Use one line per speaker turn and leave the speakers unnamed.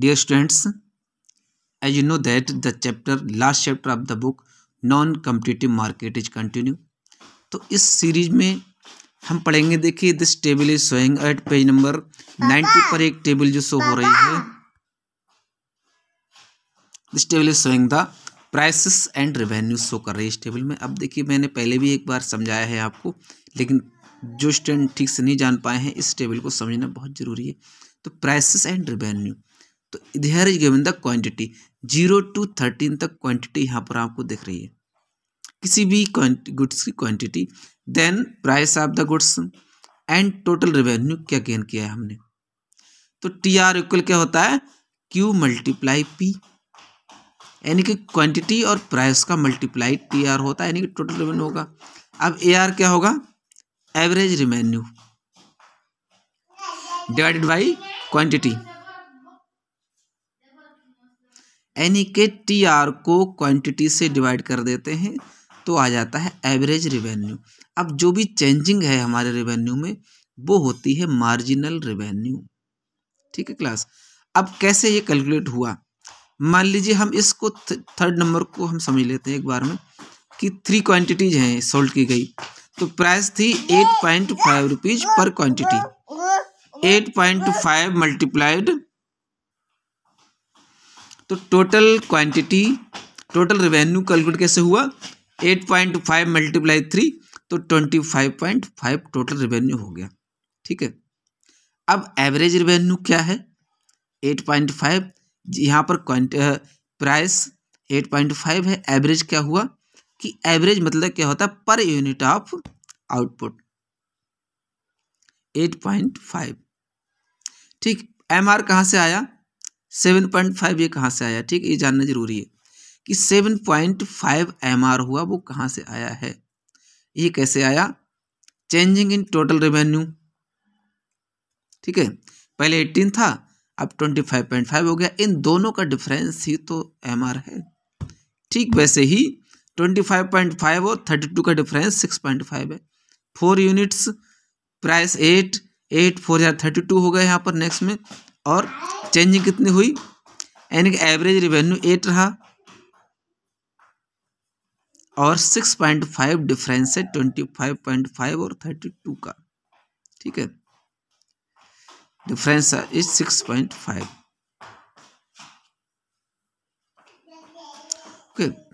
dear students as you know that the chapter last chapter of the book non competitive market is continue तो इस series में हम पढ़ेंगे देखिए this table is showing at page number ninety पर एक table जो show हो रही है this table is showing the prices and revenue show कर रही है इस टेबल में अब देखिए मैंने पहले भी एक बार समझाया है आपको लेकिन जो स्टूडेंट ठीक से नहीं जान पाए हैं इस टेबल को समझना बहुत ज़रूरी है तो प्राइसेस एंड रेवेन्यू तो इधर is given the quantity zero to thirteen तक क्वांटिटी यहाँ पर आपको दिख रही है किसी भी गुड्स की quantity then price of the goods and total revenue क्या गेन किया है हमने तो टी आर इक्वल क्या होता है क्यू मल्टीप्लाई पी यानी कि क्वांटिटी और प्राइस का मल्टीप्लाई टी आर होता है यानी कि टोटल रेवेन्यू होगा अब ए आर क्या होगा average revenue divided by quantity यानी कि टी आर को क्वांटिटी से डिवाइड कर देते हैं तो आ जाता है एवरेज रेवेन्यू अब जो भी चेंजिंग है हमारे रेवेन्यू में वो होती है मार्जिनल रेवेन्यू ठीक है क्लास अब कैसे ये कैलकुलेट हुआ मान लीजिए हम इसको थर्ड नंबर को हम समझ लेते हैं एक बार में कि थ्री क्वांटिटीज हैं सोल्ड की गई तो प्राइस थी एट पॉइंट फाइव रुपीज पर quantity eight point five multiplied तो total quantity total revenue calculate कैसे हुआ eight point five multiply three तो twenty five point five total revenue हो गया ठीक है अब एवरेज रेवेन्यू क्या है एट पॉइंट फाइव यहाँ पर प्राइस एट पॉइंट फाइव है एवरेज क्या हुआ कि एवरेज मतलब क्या होता है पर unit of output eight point five ठीक एम आर कहाँ से आया सेवन पॉइंट फाइव ये कहाँ से आया ठीक ये जानना जरूरी है कि seven point five M R हुआ वो कहाँ से आया है ये कैसे आया चेंजिंग इन टोटल रेवेन्यू ठीक है पहले एट्टीन था अब ट्वेंटी फाइव पॉइंट फाइव हो गया इन दोनों का डिफरेंस ही तो एम आर है ठीक वैसे ही ट्वेंटी फाइव पॉइंट फाइव और थर्टी टू का डिफरेंस सिक्स पॉइंट फाइव है four units price at eight four हज़ार थर्टी टू हो गया यहाँ पर नेक्स्ट में और चेंजिंग कितनी हुई यानी कि एवरेज रिवेन्यू एट रहा और सिक्स पॉइंट फाइव डिफरेंस है ट्वेंटी फाइव पॉइंट फाइव और थर्टी टू का ठीक है difference is six point five okay